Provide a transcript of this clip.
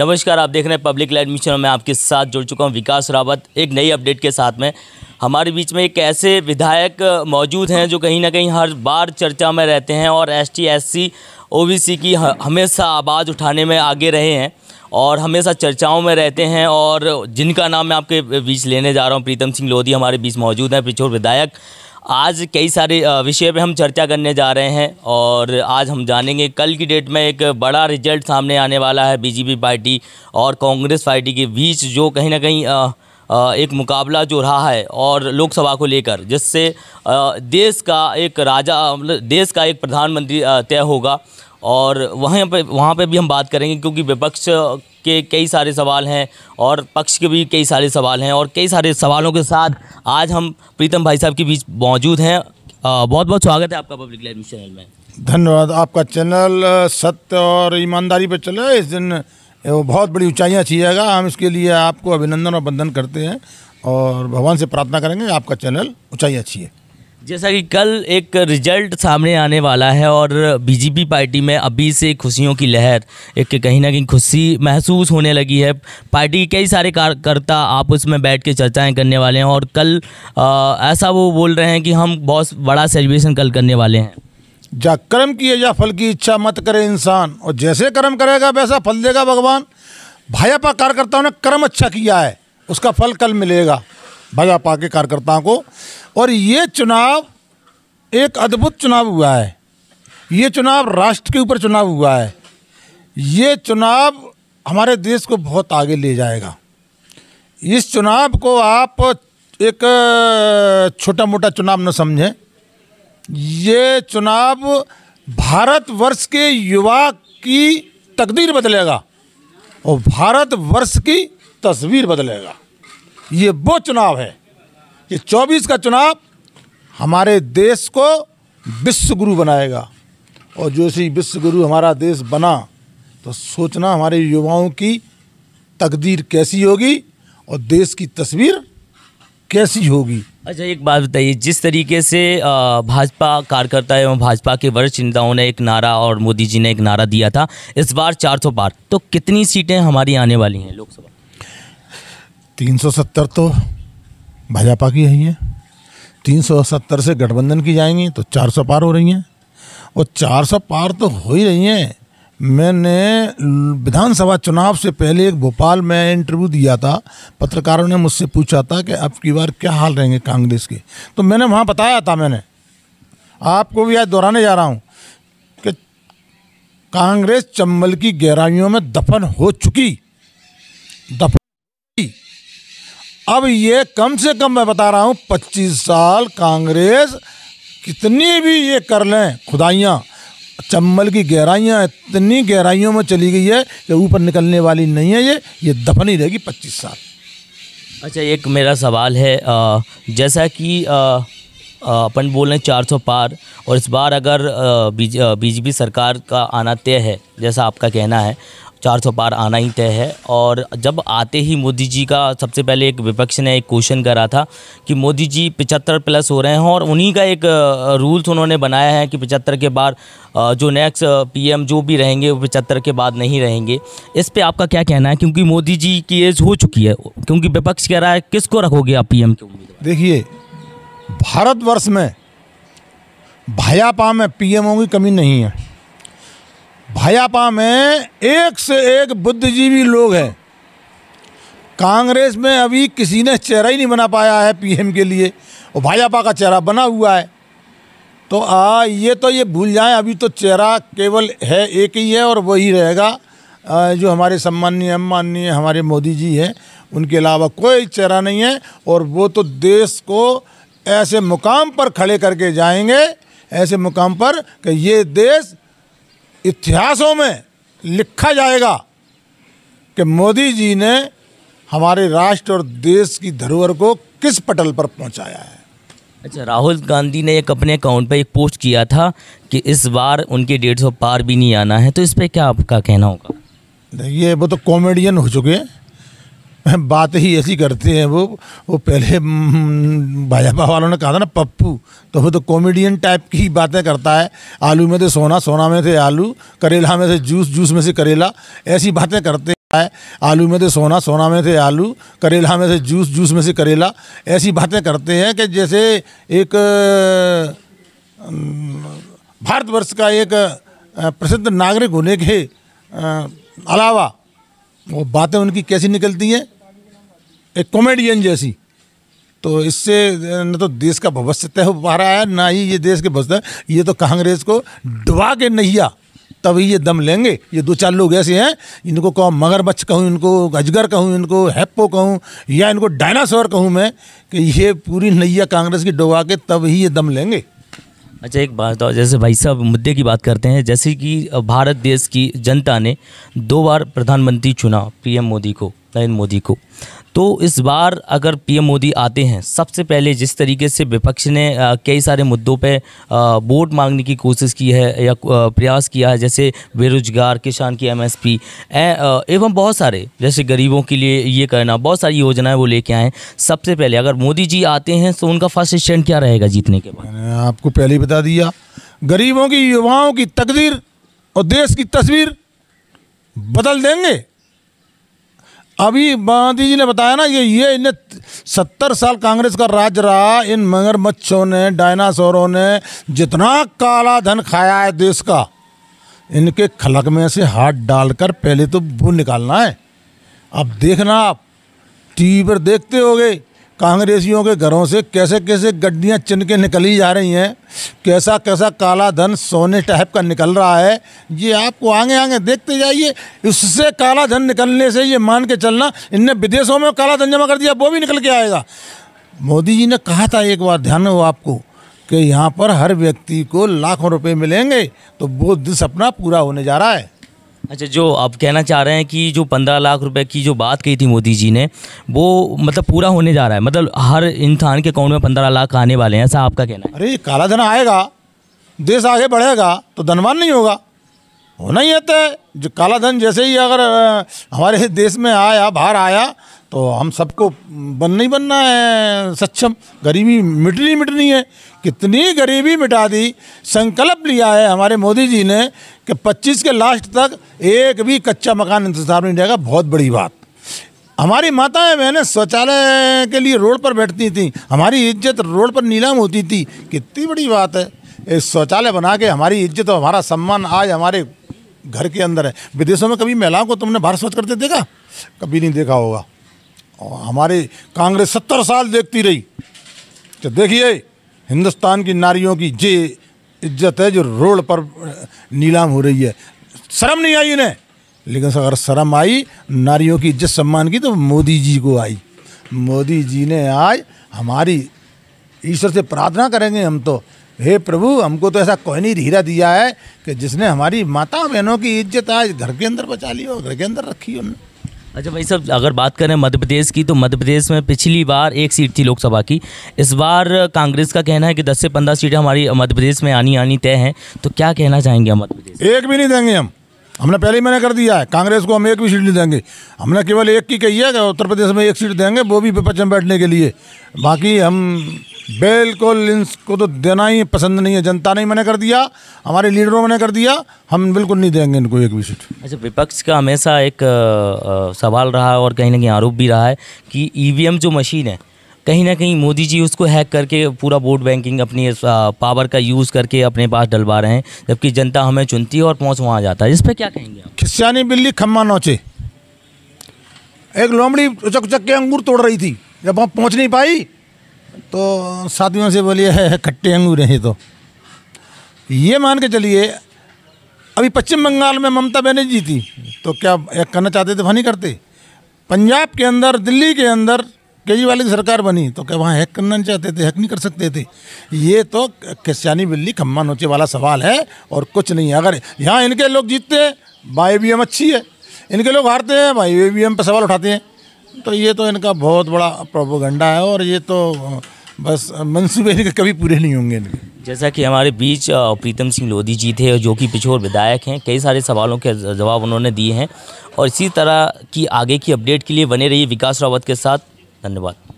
नमस्कार आप देख रहे हैं पब्लिक मिशन में आपके साथ जुड़ चुका हूं विकास रावत एक नई अपडेट के साथ में हमारे बीच में एक ऐसे विधायक मौजूद हैं जो कहीं ना कहीं हर बार चर्चा में रहते हैं और S T S C O B C की हमेशा आवाज़ उठाने में आगे रहे हैं और हमेशा चर्चाओं में रहते हैं और जिनका नाम मैं आपके बीच लेने जा रहा हूँ प्रीतम सिंह लोधी हमारे बीच मौजूद हैं पिछोर विधायक आज कई सारे विषय पे हम चर्चा करने जा रहे हैं और आज हम जानेंगे कल की डेट में एक बड़ा रिजल्ट सामने आने वाला है बीजेपी पार्टी और कांग्रेस पार्टी के बीच जो कहीं ना कहीं एक मुकाबला जो रहा है और लोकसभा को लेकर जिससे देश का एक राजा मतलब देश का एक प्रधानमंत्री तय होगा और वहीं पर वहाँ पे भी हम बात करेंगे क्योंकि विपक्ष के कई सारे सवाल हैं और पक्ष के भी कई सारे सवाल हैं और कई सारे सवालों के साथ आज हम प्रीतम भाई साहब के बीच मौजूद हैं बहुत बहुत स्वागत है आपका पब्लिक लाइब्रेरी चैनल में धन्यवाद आपका चैनल सत्य और ईमानदारी पर चला है इस दिन वो बहुत बड़ी ऊंचाइयाँ जाएगा हम इसके लिए आपको अभिनंदन और बंधन करते हैं और भगवान से प्रार्थना करेंगे आपका चैनल ऊंचाइयाँ है जैसा कि कल एक रिजल्ट सामने आने वाला है और बीजेपी पार्टी में अभी से खुशियों की लहर एक कहीं ना कहीं खुशी महसूस होने लगी है पार्टी कई सारे कार्यकर्ता आप उसमें बैठ के चर्चाएं करने वाले हैं और कल आ, ऐसा वो बोल रहे हैं कि हम बहुत बड़ा सेलिब्रेशन कल करने वाले हैं जा कर्म किए या फल की इच्छा मत करे इंसान और जैसे कर्म करेगा वैसा फल देगा भगवान भाजपा कार्यकर्ताओं ने कर्म अच्छा किया है उसका फल कल मिलेगा भाजपा के कार्यकर्ताओं को और ये चुनाव एक अद्भुत चुनाव हुआ है ये चुनाव राष्ट्र के ऊपर चुनाव हुआ है ये चुनाव हमारे देश को बहुत आगे ले जाएगा इस चुनाव को आप एक छोटा मोटा चुनाव न समझें ये चुनाव भारतवर्ष के युवा की तकदीर बदलेगा और भारतवर्ष की तस्वीर बदलेगा ये वो चुनाव है ये 24 का चुनाव हमारे देश को विश्व गुरु बनाएगा और जो सी विश्व गुरु हमारा देश बना तो सोचना हमारे युवाओं की तकदीर कैसी होगी और देश की तस्वीर कैसी होगी अच्छा एक बात बताइए जिस तरीके से भाजपा कार्यकर्ता एवं भाजपा के वरिष्ठ नेताओं ने एक नारा और मोदी जी ने एक नारा दिया था इस बार चार सौ पार तो कितनी सीटें हमारी आने वाली हैं लोकसभा तीन सौ सत्तर तो भाजपा की है ये तीन सौ सत्तर से गठबंधन की जाएंगी तो चार सौ पार हो रही हैं और चार सौ पार तो हो ही रही हैं मैंने विधानसभा चुनाव से पहले एक भोपाल में इंटरव्यू दिया था पत्रकारों ने मुझसे पूछा था कि अब की बार क्या हाल रहेंगे कांग्रेस के तो मैंने वहाँ बताया था मैंने आपको भी आज दोहराने जा रहा हूँ कि कांग्रेस चंबल की गहराइयों में दफन हो चुकी दफन अब ये कम से कम मैं बता रहा हूँ पच्चीस साल कांग्रेस कितनी भी ये कर लें खुदाइयाँ चम्बल की गहराइयाँ इतनी गहराइयों में चली गई है कि ऊपर निकलने वाली नहीं है ये ये दफन ही रहेगी पच्चीस साल अच्छा एक मेरा सवाल है आ, जैसा कि अपन बोल रहे हैं चार सौ पार और इस बार अगर बीजेपी बीज सरकार का आना तय है जैसा आपका कहना है 400 पार आना ही तय है और जब आते ही मोदी जी का सबसे पहले एक विपक्ष ने एक क्वेश्चन करा था कि मोदी जी पिचहत्तर प्लस हो रहे हैं और उन्हीं का एक रूल्स उन्होंने बनाया है कि पिचहत्तर के बाद जो नेक्स्ट पीएम जो भी रहेंगे वो पिचहत्तर के बाद नहीं रहेंगे इस पर आपका क्या कहना है क्योंकि मोदी जी की एज हो चुकी है क्योंकि विपक्ष कह रहा है किसको रखोगे आप पी के देखिए भारतवर्ष में भयापा में पी की कमी नहीं है भायापा में एक से एक बुद्धिजीवी लोग हैं कांग्रेस में अभी किसी ने चेहरा ही नहीं बना पाया है पीएम के लिए और भाजपा का चेहरा बना हुआ है तो आ ये तो ये भूल जाएं अभी तो चेहरा केवल है एक ही है और वही रहेगा जो हमारे सम्माननीय माननीय हमारे मोदी जी हैं उनके अलावा कोई चेहरा नहीं है और वो तो देश को ऐसे मुकाम पर खड़े करके जाएंगे ऐसे मुकाम पर कि ये देश इतिहासों में लिखा जाएगा कि मोदी जी ने हमारे राष्ट्र और देश की धरोहर को किस पटल पर पहुंचाया है अच्छा राहुल गांधी ने एक अपने अकाउंट पर एक पोस्ट किया था कि इस बार उनके डेढ़ सौ पार भी नहीं आना है तो इस पर क्या आपका कहना होगा देखिए वो तो कॉमेडियन हो चुके हैं बात ही ऐसी करते हैं वो वो पहले भाजपा वालों ने कहा था ना पप्पू तो वो तो कॉमेडियन टाइप की बातें करता है आलू में थे तो सोना सोना में थे आलू करेला में से जूस जूस में से करेला ऐसी बातें करते है आलू में थे तो सोना सोना में थे आलू करेला में से जूस जूस में से करेला ऐसी बातें करते हैं कि जैसे एक भारतवर्ष का एक प्रसिद्ध नागरिक होने के अलावा वो बातें उनकी कैसी निकलती हैं एक कॉमेडियन जैसी तो इससे न तो देश का भविष्य तय हो पा रहा है ना ही ये देश के भविष्य ये तो कांग्रेस को डुबा के नैया तभी ये दम लेंगे ये दो चार लोग ऐसे हैं इनको कहो मगरमच्छ कहूँ इनको अजगर कहूँ इनको हैप्पो कहूँ या इनको डायनासोर कहूँ मैं कि ये पूरी नैया कांग्रेस की डुबा के तब ही ये दम लेंगे अच्छा एक बात और जैसे भाई साहब मुद्दे की बात करते हैं जैसे कि भारत देश की जनता ने दो बार प्रधानमंत्री चुना पीएम मोदी को नरेंद्र मोदी को तो इस बार अगर पीएम मोदी आते हैं सबसे पहले जिस तरीके से विपक्ष ने कई सारे मुद्दों पे वोट मांगने की कोशिश की है या प्रयास किया है जैसे बेरोजगार किसान की एमएसपी एवं बहुत सारे जैसे गरीबों के लिए ये करना बहुत सारी योजनाएं वो लेके आए सबसे पहले अगर मोदी जी आते हैं तो उनका फर्स्ट स्टैंड क्या रहेगा जीतने के बाद आपको पहले ही बता दिया गरीबों की युवाओं की तकदीर और देश की तस्वीर बदल देंगे अभी गांधी जी ने बताया ना ये ये इन्हें सत्तर साल कांग्रेस का राज रहा इन मगरमच्छों ने डायनासोरों ने जितना काला धन खाया है देश का इनके खलक में से हाथ डालकर पहले तो भू निकालना है अब देखना आप टीवी पर देखते होगे कांग्रेसियों के घरों से कैसे कैसे गड्डियाँ चिन के निकली जा रही हैं कैसा कैसा काला धन सोने टाइप का निकल रहा है ये आपको आगे आगे देखते जाइए इससे काला धन निकलने से ये मान के चलना इनने विदेशों में काला धन जमा कर दिया वो भी निकल के आएगा मोदी जी ने कहा था एक बार ध्यान हो आपको कि यहाँ पर हर व्यक्ति को लाखों रुपये मिलेंगे तो वो सपना पूरा होने जा रहा है अच्छा जो आप कहना चाह रहे हैं कि जो पंद्रह लाख रुपए की जो बात कही थी मोदी जी ने वो मतलब पूरा होने जा रहा है मतलब हर इंसान के अकाउंट में पंद्रह लाख आने वाले हैं ऐसा आपका कहना है अरे काला धन आएगा देश आगे बढ़ेगा तो धनवान नहीं होगा होना ही आता है जो काला धन जैसे ही अगर हमारे देश में आया बाहर आया तो हम सबको बन नहीं बनना है सक्षम गरीबी मिटनी मिटनी है कितनी गरीबी मिटा दी संकल्प लिया है हमारे मोदी जी ने कि 25 के लास्ट तक एक भी कच्चा मकान इंतजार नहीं रहेगा बहुत बड़ी बात हमारी माताएं बहने शौचालय के लिए रोड पर बैठती थी हमारी इज्जत रोड पर नीलाम होती थी कितनी बड़ी बात है इस शौचालय बना के हमारी इज्जत और हमारा सम्मान आज हमारे घर के अंदर है विदेशों में कभी महिलाओं को तुमने भारत स्वच्छ करते देखा कभी नहीं देखा होगा और हमारे कांग्रेस सत्तर साल देखती रही तो देखिए हिंदुस्तान की नारियों की जे इज्जत है जो रोड पर नीलाम हो रही है शर्म नहीं आई इन्हें लेकिन अगर शर्म आई नारियों की इज्जत सम्मान की तो मोदी जी को आई मोदी जी ने आज हमारी ईश्वर से प्रार्थना करेंगे हम तो हे प्रभु हमको तो ऐसा नहीं हीरा दिया है कि जिसने हमारी माता बहनों की इज्जत आज घर के अंदर बचा ली हो घर के अंदर रखी उन्होंने अच्छा भाई साहब अगर बात करें मध्य प्रदेश की तो मध्य प्रदेश में पिछली बार एक सीट थी लोकसभा की इस बार कांग्रेस का कहना है कि 10 से 15 सीटें हमारी मध्य प्रदेश में आनी आनी तय हैं तो क्या कहना चाहेंगे हम मध्य प्रदेश एक भी नहीं देंगे हम हमने पहले ही मैंने कर दिया है कांग्रेस को हम एक भी सीट नहीं देंगे हमने केवल एक की कही है उत्तर प्रदेश में एक सीट देंगे वो भी विपक्ष में बैठने के लिए बाकी हम बिल्कुल इनको तो देना ही पसंद नहीं है जनता ने ही मैंने कर दिया हमारे लीडरों ने कर दिया हम बिल्कुल नहीं देंगे इनको एक भी सीट अच्छा विपक्ष का हमेशा एक सवाल रहा है और कहीं ना कहीं आरोप भी रहा है कि ईवीएम e जो मशीन है कहीं ना कहीं मोदी जी उसको हैक करके पूरा वोट बैंकिंग अपनी पावर का यूज़ करके अपने पास डलवा रहे हैं जबकि जनता हमें चुनती है और पहुँच वहाँ जाता है इस पर क्या कहेंगे खिस्यानी बिल्ली खम्मा नोचे एक लोमड़ी उचक उचक के अंगूर तोड़ रही थी जब वहाँ पहुँच नहीं पाई तो साथियों से बोलिए है खट्टे अंगूर हैं तो ये मान के चलिए अभी पश्चिम बंगाल में ममता बनर्जी थी तो क्या करना चाहते थे वहाँ नहीं करते पंजाब के अंदर दिल्ली के अंदर केजरीवाल की सरकार बनी तो क्या वहाँ हैक करना नहीं चाहते थे हैक नहीं कर सकते थे ये तो क्रिश्चियानी बिल्ली खम्मा नोचे वाला सवाल है और कुछ नहीं है अगर यहाँ इनके लोग जीतते हैं बाई वी अच्छी है इनके लोग हारते हैं भाई वी पर सवाल उठाते हैं तो ये तो इनका बहुत बड़ा प्रोपोगंडा है और ये तो बस मनसूबे कभी पूरे नहीं होंगे इनके जैसा कि हमारे बीच प्रीतम सिंह लोधी जी थे जो कि पिछोर विधायक हैं कई सारे सवालों के जवाब उन्होंने दिए हैं और इसी तरह की आगे की अपडेट के लिए बने रहिए विकास रावत के साथ धन्यवाद